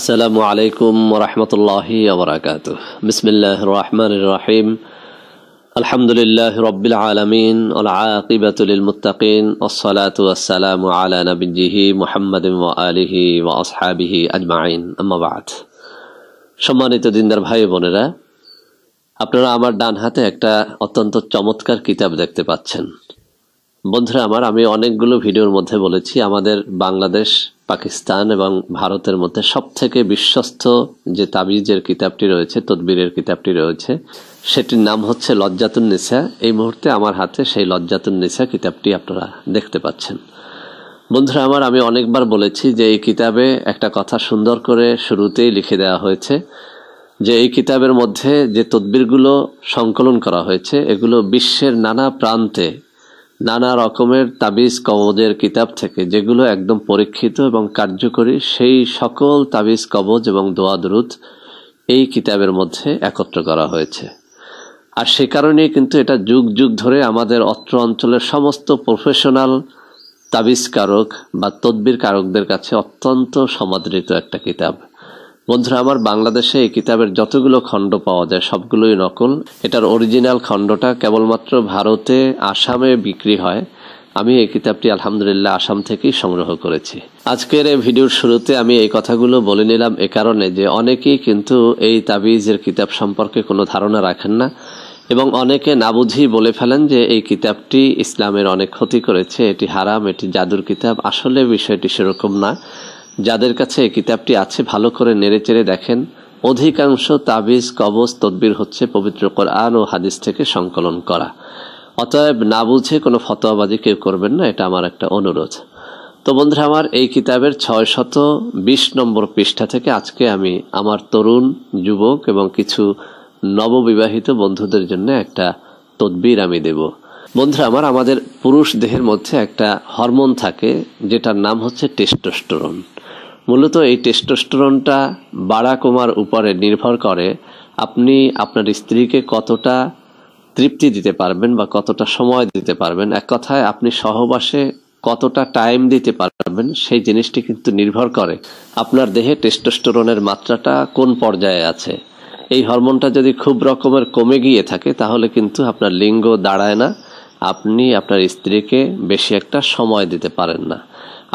আসসালামু আলাইকুম রহমতুল্লাহি আবরাকাত বিসমিল্লাহ রহমান রাহিম আলহামদুলিল্লাহ রবিল আলমিন আলাকিবাতুল মুতাকিন ওসলাত আসসালামু আলা নবীজিহি মোহাম্মদ আলিহি ওয়া আসহাবিহি আজমাইন আম্মাবাদ সম্মানিত দিনদার ভাই বোনেরা আপনারা আমার ডান হাতে একটা অত্যন্ত চমৎকার কিতাব দেখতে পাচ্ছেন বন্ধুরা আমার আমি অনেকগুলো ভিডিওর মধ্যে বলেছি আমাদের বাংলাদেশ পাকিস্তান এবং ভারতের মধ্যে সবথেকে বিশ্বস্ত যে তাবিজের কিতাবটি রয়েছে তদবিরের কিতাবটি রয়েছে সেটির নাম হচ্ছে লজ্জাতুন নিসা এই মুহূর্তে আমার হাতে সেই লজ্জাতুন নিসা কিতাবটি আপনারা দেখতে পাচ্ছেন বন্ধুরা আমার আমি অনেকবার বলেছি যে এই কিতাবে একটা কথা সুন্দর করে শুরুতেই লিখে দেওয়া হয়েছে যে এই কিতাবের মধ্যে যে তদবিরগুলো সংকলন করা হয়েছে এগুলো বিশ্বের নানা প্রান্তে নানা রকমের তাবিজ কবজের কিতাব থেকে যেগুলো একদম পরীক্ষিত এবং কার্যকরী সেই সকল তাবিজ কবজ এবং দোয়া এই কিতাবের মধ্যে একত্র করা হয়েছে আর সে কারণে কিন্তু এটা যুগ যুগ ধরে আমাদের অত্র অঞ্চলের সমস্ত প্রফেশনাল তাবিজকারক বা তদ্বির কারকদের কাছে অত্যন্ত সমাদৃত একটা কিতাব বন্ধুরা আমার বাংলাদেশে এই কিতাবের যতগুলো খণ্ড পাওয়া যায় সবগুলোই নকল এটার অরিজিনাল খণ্ডটা কেবলমাত্র ভারতে আসামে বিক্রি হয় আমি এই কিতাবটি আলহামদুলিল্লাহ আসাম থেকেই সংগ্রহ করেছি আজকের এই ভিডিওর শুরুতে আমি এই কথাগুলো বলে নিলাম এ কারণে যে অনেকেই কিন্তু এই তাবিজের কিতাব সম্পর্কে কোনো ধারণা রাখেন না এবং অনেকে না বুঝেই বলে ফেলেন যে এই কিতাবটি ইসলামের অনেক ক্ষতি করেছে এটি হারাম এটি জাদুর কিতাব আসলে বিষয়টি সেরকম না যাদের কাছে এই কিতাবটি আছে ভালো করে নেড়েচেড়ে দেখেন অধিকাংশ তাবিজ কবজ তদ্বির হচ্ছে পবিত্র কোরআন ও হাদিস থেকে সংকলন করা অতএব না বুঝে কোনো ফতোয়াবাজি কেউ করবেন না এটা আমার একটা অনুরোধ তো বন্ধুরা আমার এই কিতাবের ছয় শত বিশ নম্বর পৃষ্ঠা থেকে আজকে আমি আমার তরুণ যুবক এবং কিছু নববিবাহিত বন্ধুদের জন্য একটা তদ্বির আমি দেব বন্ধুরা আমার আমাদের পুরুষ দেহের মধ্যে একটা হরমোন থাকে যেটার নাম হচ্ছে টেস্টোস্টোরন মূলত এই টেস্টোস্টেরনটা বাড়া কমার উপরে নির্ভর করে আপনি আপনার স্ত্রীকে কতটা তৃপ্তি দিতে পারবেন বা কতটা সময় দিতে পারবেন এক কথায় আপনি সহবাসে কতটা টাইম দিতে পারবেন সেই জিনিসটি কিন্তু নির্ভর করে আপনার দেহে টেস্টোস্টেরনের মাত্রাটা কোন পর্যায়ে আছে এই হরমোনটা যদি খুব রকমের কমে গিয়ে থাকে তাহলে কিন্তু আপনার লিঙ্গ দাঁড়ায় না আপনি আপনার স্ত্রীকে বেশি একটা সময় দিতে পারেন না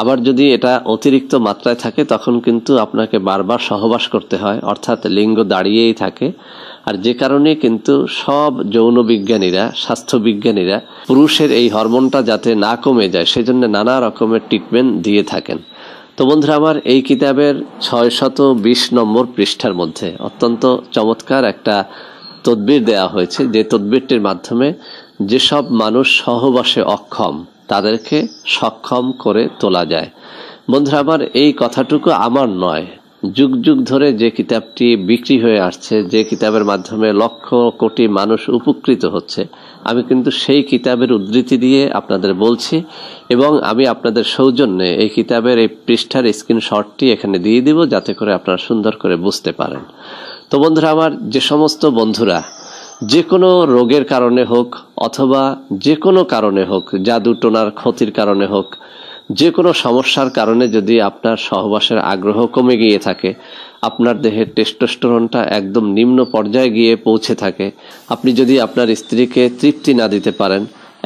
আবার যদি এটা অতিরিক্ত মাত্রায় থাকে তখন কিন্তু আপনাকে বারবার সহবাস করতে হয় অর্থাৎ লিঙ্গ দাঁড়িয়েই থাকে আর যে কারণে কিন্তু সব যৌন বিজ্ঞানীরা স্বাস্থ্যবিজ্ঞানীরা পুরুষের এই হরমোনটা যাতে না কমে যায় সেজন্য নানা রকমের ট্রিটমেন্ট দিয়ে থাকেন তো বন্ধুরা আমার এই কিতাবের ছয় শত বিশ নম্বর পৃষ্ঠার মধ্যে অত্যন্ত চমৎকার একটা তদবির দেয়া হয়েছে যে তদ্বিরটির মাধ্যমে যেসব মানুষ সহবাসে অক্ষম তাদেরকে সক্ষম করে তোলা যায় বন্ধুরা আমার এই কথাটুকু আমার নয় যুগ যুগ ধরে যে কিতাবটি বিক্রি হয়ে আসছে যে কিতাবের মাধ্যমে লক্ষ কোটি মানুষ উপকৃত হচ্ছে আমি কিন্তু সেই কিতাবের উদ্ধৃতি দিয়ে আপনাদের বলছি এবং আমি আপনাদের সৌজন্যে এই কিতাবের এই পৃষ্ঠার স্ক্রিনশটটি এখানে দিয়ে দিব যাতে করে আপনারা সুন্দর করে বুঝতে পারেন তো বন্ধুরা আমার যে সমস্ত বন্ধুরা যে কোনো রোগের কারণে হোক অথবা যে কোনো কারণে হোক জাদু টোনার ক্ষতির কারণে হোক যে কোনো সমস্যার কারণে যদি আপনার সহবাসের আগ্রহ কমে গিয়ে থাকে আপনার দেহের টেস্টোস্টোরনটা একদম নিম্ন পর্যায়ে গিয়ে পৌঁছে থাকে আপনি যদি আপনার স্ত্রীকে তৃপ্তি না দিতে পারেন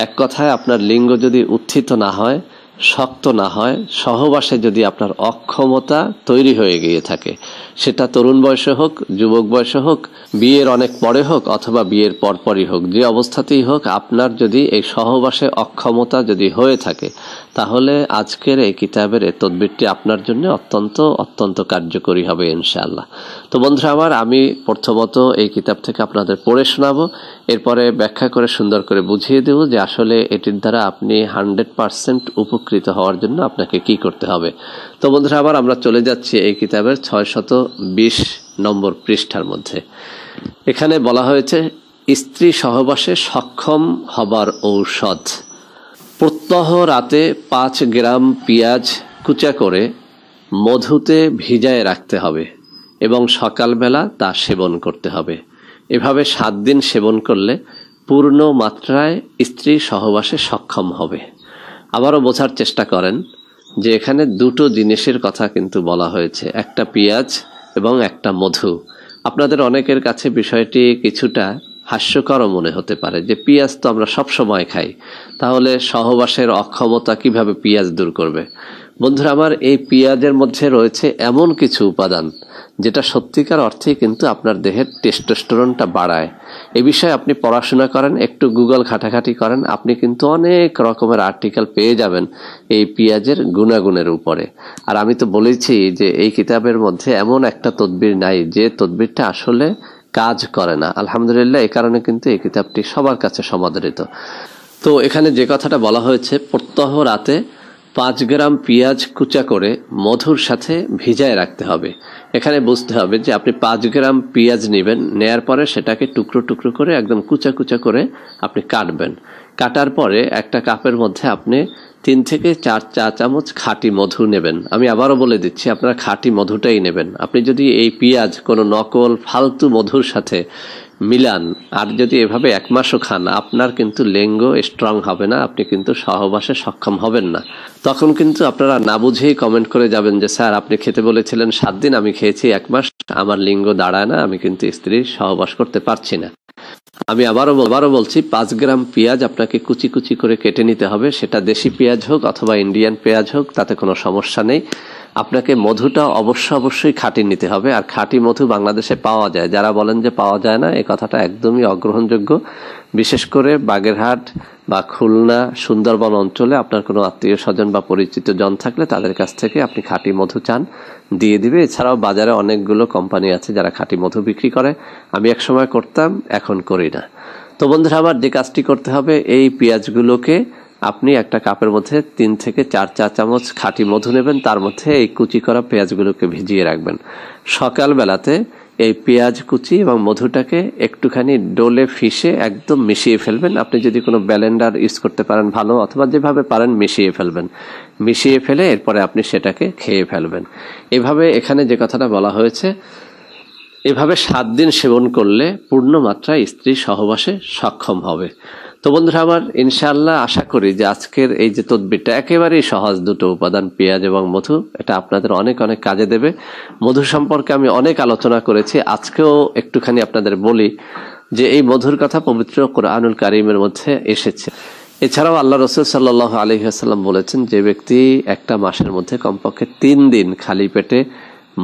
এক কথায় আপনার লিঙ্গ যদি উত্থিত না হয় শক্ত না হয় সহবাসে যদি আপনার অক্ষমতা তৈরি হয়ে গিয়ে থাকে সেটা তরুণ বয়সে হোক যুবক বয়সে হোক বিয়ের অনেক পরে হোক অথবা বিয়ের পরপরই হোক যে অবস্থাতেই হোক আপনার যদি এই সহবাসে অক্ষমতা যদি হয়ে থাকে তাহলে আজকের এই কিতাবের এ তদবিরটি আপনার জন্য অত্যন্ত অত্যন্ত কার্যকরী হবে ইনশাআল্লাহ তো বন্ধুরা আমার আমি প্রথমত এই কিতাব থেকে আপনাদের পড়ে শোনাবো এরপরে ব্যাখ্যা করে সুন্দর করে বুঝিয়ে দেব যে আসলে এটির দ্বারা আপনি হান্ড্রেড পারসেন্ট উপকৃত উপকৃত হওয়ার জন্য আপনাকে কি করতে হবে তো বন্ধুরা আবার আমরা চলে যাচ্ছি এই কিতাবের ছয় শত বিশ নম্বর পৃষ্ঠার মধ্যে এখানে বলা হয়েছে স্ত্রী সহবাসে সক্ষম হবার ঔষধ প্রত্যহ রাতে পাঁচ গ্রাম পেঁয়াজ কুচা করে মধুতে ভিজায় রাখতে হবে এবং সকালবেলা তা সেবন করতে হবে এভাবে সাত দিন সেবন করলে পূর্ণ মাত্রায় স্ত্রী সহবাসে সক্ষম হবে আবারও বোঝার চেষ্টা করেন যে এখানে দুটো জিনিসের কথা কিন্তু বলা হয়েছে একটা পেঁয়াজ এবং একটা মধু আপনাদের অনেকের কাছে বিষয়টি কিছুটা হাস্যকরও মনে হতে পারে যে পেঁয়াজ তো আমরা সব সময় খাই তাহলে সহবাসের অক্ষমতা কিভাবে পেঁয়াজ দূর করবে বন্ধুরা আমার এই পেঁয়াজের মধ্যে রয়েছে এমন কিছু উপাদান যেটা সত্যিকার অর্থে কিন্তু আপনার দেহের টেস্টোস্টোরনটা বাড়ায় এ বিষয়ে আপনি পড়াশোনা করেন একটু গুগল ঘাটাঘাটি করেন আপনি কিন্তু অনেক রকমের আর্টিকেল পেয়ে যাবেন এই পেঁয়াজের গুণাগুণের উপরে আর আমি তো বলেছি যে এই কিতাবের মধ্যে এমন একটা তদবির নাই যে তদবিরটা আসলে কাজ করে না আলহামদুলিল্লাহ এই কারণে কিন্তু এই কিতাবটি সবার কাছে সমাদরিত তো এখানে যে কথাটা বলা হয়েছে প্রত্যহ রাতে পাঁচ গ্রাম পেঁয়াজ কুচা করে মধুর সাথে ভিজায় রাখতে হবে এখানে বুঝতে হবে যে আপনি পাঁচ গ্রাম পেঁয়াজ নেবেন নেয়ার পরে সেটাকে টুকরো টুকরো করে একদম কুচা কুচা করে আপনি কাটবেন কাটার পরে একটা কাপের মধ্যে আপনি তিন থেকে চার চা চামচ খাঁটি মধু নেবেন আমি আবারও বলে দিচ্ছি আপনারা খাঁটি মধুটাই নেবেন আপনি যদি এই পেঁয়াজ কোনো নকল ফালতু মধুর সাথে মিলান আর যদি এভাবে এক মাসও খান আপনার কিন্তু লিঙ্গ স্ট্রং হবে না আপনি কিন্তু সহবাসে সক্ষম হবেন না তখন কিন্তু আপনারা না বুঝেই কমেন্ট করে যাবেন যে স্যার আপনি খেতে বলেছিলেন সাত দিন আমি খেয়েছি এক মাস আমার লিঙ্গ দাঁড়ায় না আমি কিন্তু স্ত্রীর সহবাস করতে পারছি না আমি আবারও আবারও বলছি পাঁচ গ্রাম পেঁয়াজ আপনাকে কুচি কুচি করে কেটে নিতে হবে সেটা দেশি পেঁয়াজ হোক অথবা ইন্ডিয়ান পেঁয়াজ হোক তাতে কোনো সমস্যা নেই আপনাকে মধুটা অবশ্য অবশ্যই খাঁটি নিতে হবে আর খাঁটি মধু বাংলাদেশে পাওয়া যায় যারা বলেন যে পাওয়া যায় না এ কথাটা একদমই অগ্রহণযোগ্য বিশেষ করে বাগেরহাট বা খুলনা সুন্দরবন অঞ্চলে আপনার কোনো আত্মীয় স্বজন বা পরিচিত জন থাকলে তাদের কাছ থেকে আপনি খাঁটি মধু চান দিয়ে দিবে এছাড়াও বাজারে অনেকগুলো কোম্পানি আছে যারা খাঁটি মধু বিক্রি করে আমি এক সময় করতাম এখন করি না তো বন্ধুরা আমার যে কাজটি করতে হবে এই পেঁয়াজগুলোকে আপনি একটা কাপের মধ্যে তিন থেকে চার চা চামচ খাঁটি মধু নেবেন তার মধ্যে এই কুচি করা পেঁয়াজগুলোকে ভিজিয়ে রাখবেন সকালবেলাতে এই পেঁয়াজ কুচি এবং মধুটাকে একটুখানি ডোলে ফিশে একদম মিশিয়ে ফেলবেন আপনি যদি কোনো ব্যালেন্ডার ইউজ করতে পারেন ভালো অথবা যেভাবে পারেন মিশিয়ে ফেলবেন মিশিয়ে ফেলে এরপরে আপনি সেটাকে খেয়ে ফেলবেন এভাবে এখানে যে কথাটা বলা হয়েছে এভাবে সাত দিন সেবন করলে পূর্ণ মাত্রায় স্ত্রী সহবাসে সক্ষম হবে তো বন্ধুরা আমার ইনশাল্লাহ আশা করি যে আজকের এই যে তদবিরটা একেবারেই সহজ দুটো উপাদান পেঁয়াজ এবং মধু এটা আপনাদের অনেক অনেক কাজে দেবে মধু সম্পর্কে আমি অনেক আলোচনা করেছি আজকেও একটুখানি আপনাদের বলি যে এই মধুর কথা পবিত্র কোরআনুল কারিমের মধ্যে এসেছে এছাড়াও আল্লাহ রসুল সাল্লাহ আসাল্লাম বলেছেন যে ব্যক্তি একটা মাসের মধ্যে কমপক্ষে তিন দিন খালি পেটে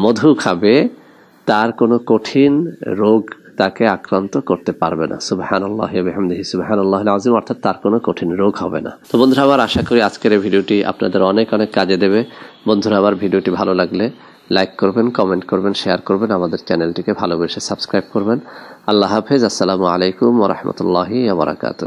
মধু খাবে তার কোনো কঠিন রোগ তাকে আক্রান্ত করতে পারবে না সুবাহ আল্লাহ আহমদিহি আল্লাহ আজিম অর্থাৎ তার কোনো কঠিন রোগ হবে না তো বন্ধুরা আবার আশা করি আজকের এই ভিডিওটি আপনাদের অনেক অনেক কাজে দেবে বন্ধুরা আবার ভিডিওটি ভালো লাগলে লাইক করবেন কমেন্ট করবেন শেয়ার করবেন আমাদের চ্যানেলটিকে ভালোবেসে সাবস্ক্রাইব করবেন আল্লাহ হাফেজ আসসালামু আলাইকুম ওরহমতুল্লাহি আবরাকাত